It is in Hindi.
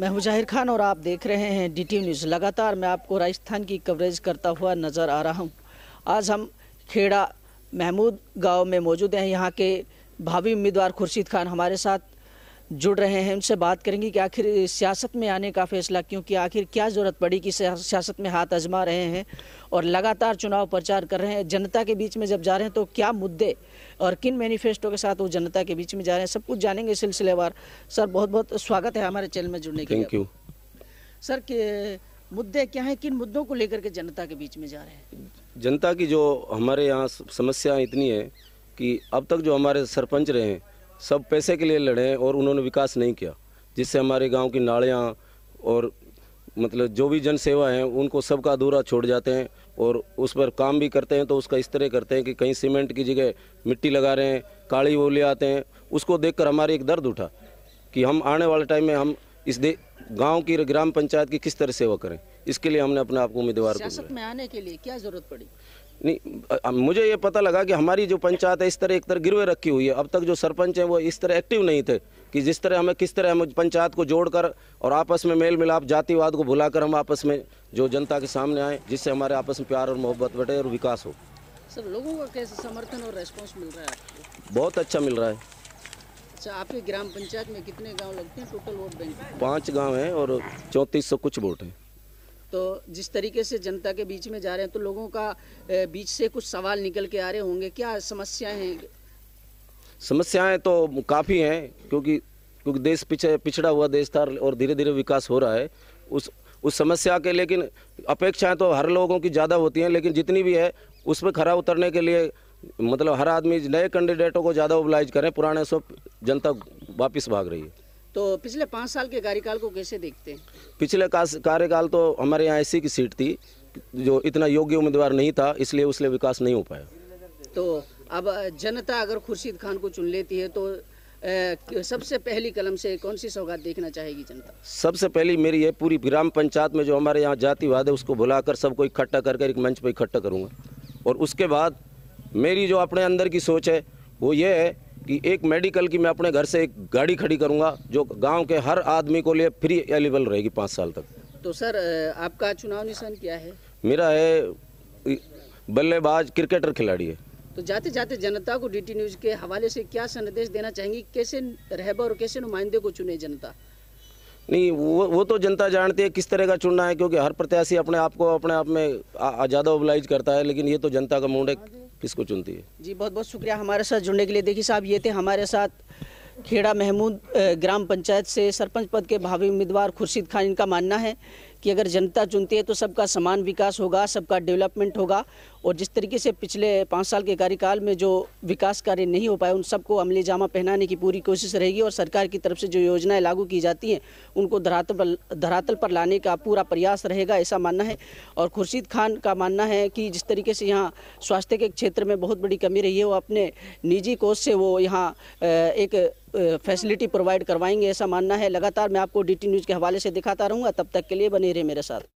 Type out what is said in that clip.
मैं मुजाहिर खान और आप देख रहे हैं डी टी न्यूज़ लगातार मैं आपको राजस्थान की कवरेज करता हुआ नज़र आ रहा हूं आज हम खेड़ा महमूद गांव में मौजूद हैं यहां के भावी उम्मीदवार खुर्शीद खान हमारे साथ जुड़ रहे हैं उनसे बात करेंगे कि आखिर सियासत में आने का फैसला क्यों किया आखिर क्या ज़रूरत पड़ी कि सियासत में हाथ आजमा रहे हैं और लगातार चुनाव प्रचार कर रहे हैं जनता के बीच में जब जा रहे हैं तो क्या मुद्दे और किन मैनिफेस्टो के साथ वो जनता के बीच में जा रहे हैं सब कुछ जानेंगे सिलसिलेवार सर बहुत बहुत स्वागत है हमारे चैनल में जुड़ने के थैंक यू सर के मुद्दे क्या हैं किन मुद्दों को लेकर के जनता के बीच में जा रहे हैं जनता की जो हमारे यहाँ समस्या इतनी है कि अब तक जो हमारे सरपंच रहे हैं सब पैसे के लिए लड़े और उन्होंने विकास नहीं किया जिससे हमारे गांव की नालियाँ और मतलब जो भी जन सेवा है उनको सबका अधूरा छोड़ जाते हैं और उस पर काम भी करते हैं तो उसका इस तरह करते हैं कि कहीं सीमेंट की जगह मिट्टी लगा रहे हैं काली वो ले आते हैं उसको देखकर हमारे एक दर्द उठा कि हम आने वाले टाइम में हम इस दे गाँव की ग्राम पंचायत की किस तरह सेवा करें इसके लिए हमने अपने आप को उम्मीदवार में आने के लिए क्या जरूरत पड़ी नहीं मुझे ये पता लगा कि हमारी जो पंचायत है इस तरह एक तरह गिरवे रखी हुई है अब तक जो सरपंच हैं वो इस तरह एक्टिव नहीं थे कि जिस तरह हमें किस तरह हम पंचायत को जोड़कर और आपस में मेल मिलाप जातिवाद को भुलाकर हम आपस में जो जनता के सामने आए जिससे हमारे आपस में प्यार और मोहब्बत बढ़े और विकास हो सर लोगों का कैसे समर्थन और रेस्पॉन्स मिल रहा है बहुत अच्छा मिल रहा है अच्छा आपके ग्राम पंचायत में कितने गाँव लगते हैं टोटल वोट बैंक पाँच गाँव हैं और चौंतीस कुछ वोट हैं तो जिस तरीके से जनता के बीच में जा रहे हैं तो लोगों का बीच से कुछ सवाल निकल के आ रहे होंगे क्या समस्याएं हैं समस्याएं तो काफ़ी हैं क्योंकि क्योंकि देश पिछड़ पिछड़ा हुआ देश था और धीरे धीरे विकास हो रहा है उस उस समस्या के लेकिन अपेक्षाएं तो हर लोगों की ज़्यादा होती हैं लेकिन जितनी भी है उस पर खरा उतरने के लिए मतलब हर आदमी नए कैंडिडेटों को ज़्यादा ओबलाइज करें पुराने सब जनता वापस भाग रही है तो पिछले पाँच साल के कार्यकाल को कैसे देखते हैं पिछले कार्यकाल तो हमारे यहाँ ऐसी की सीट थी जो इतना योग्य उम्मीदवार नहीं था इसलिए उसने विकास नहीं हो पाया तो अब जनता अगर खुर्शीद खान को चुन लेती है तो सबसे पहली कलम से कौन सी सौगात देखना चाहेगी जनता सबसे पहली मेरी ये पूरी ग्राम पंचायत में जो हमारे यहाँ जातिवाद है उसको बुलाकर सबको इकट्ठा करके एक मंच पर इकट्ठा करूँगा और उसके बाद मेरी जो अपने अंदर की सोच है वो ये है कि एक मेडिकल की मैं अपने घर से एक गाड़ी खड़ी करूंगा जो गांव के हर आदमी को लिए फ्री अवेलेबल रहेगी पाँच साल तक तो सर आपका चुनाव निशान क्या है मेरा है बल्लेबाज क्रिकेटर खिलाड़ी है तो जाते जाते जनता को डीटी न्यूज के हवाले से क्या संदेश देना चाहेंगी कैसे रहबर और कैसे नुमाइंदे को चुने जनता नहीं वो वो तो जनता जानती है किस तरह का चुनना है क्योंकि हर प्रत्याशी अपने आप को अपने आप में ज़्यादा ओबलाइज करता है लेकिन ये तो जनता का मूड है किसको चुनती है जी बहुत बहुत शुक्रिया हमारे साथ जुड़ने के लिए देखिए साहब ये थे हमारे साथ खेड़ा महमूद ग्राम पंचायत से सरपंच पद के भावी उम्मीदवार खुर्शीद खान इनका मानना है कि अगर जनता चुनती है तो सबका समान विकास होगा सबका डेवलपमेंट होगा और जिस तरीके से पिछले पाँच साल के कार्यकाल में जो विकास कार्य नहीं हो पाए उन सबको अमली जामा पहनाने की पूरी कोशिश रहेगी और सरकार की तरफ से जो योजनाएं लागू की जाती हैं उनको धरातल पर धरातल पर लाने का पूरा प्रयास रहेगा ऐसा मानना है और खुर्शीद खान का मानना है कि जिस तरीके से यहाँ स्वास्थ्य के क्षेत्र में बहुत बड़ी कमी रही है वो अपने निजी कोष से वो यहाँ एक फैसिलिटी प्रोवाइड करवाएंगे ऐसा मानना है लगातार मैं आपको डी न्यूज़ के हवाले से दिखाता रहूँगा तब तक के लिए बने नहीं रहे मेरे साथ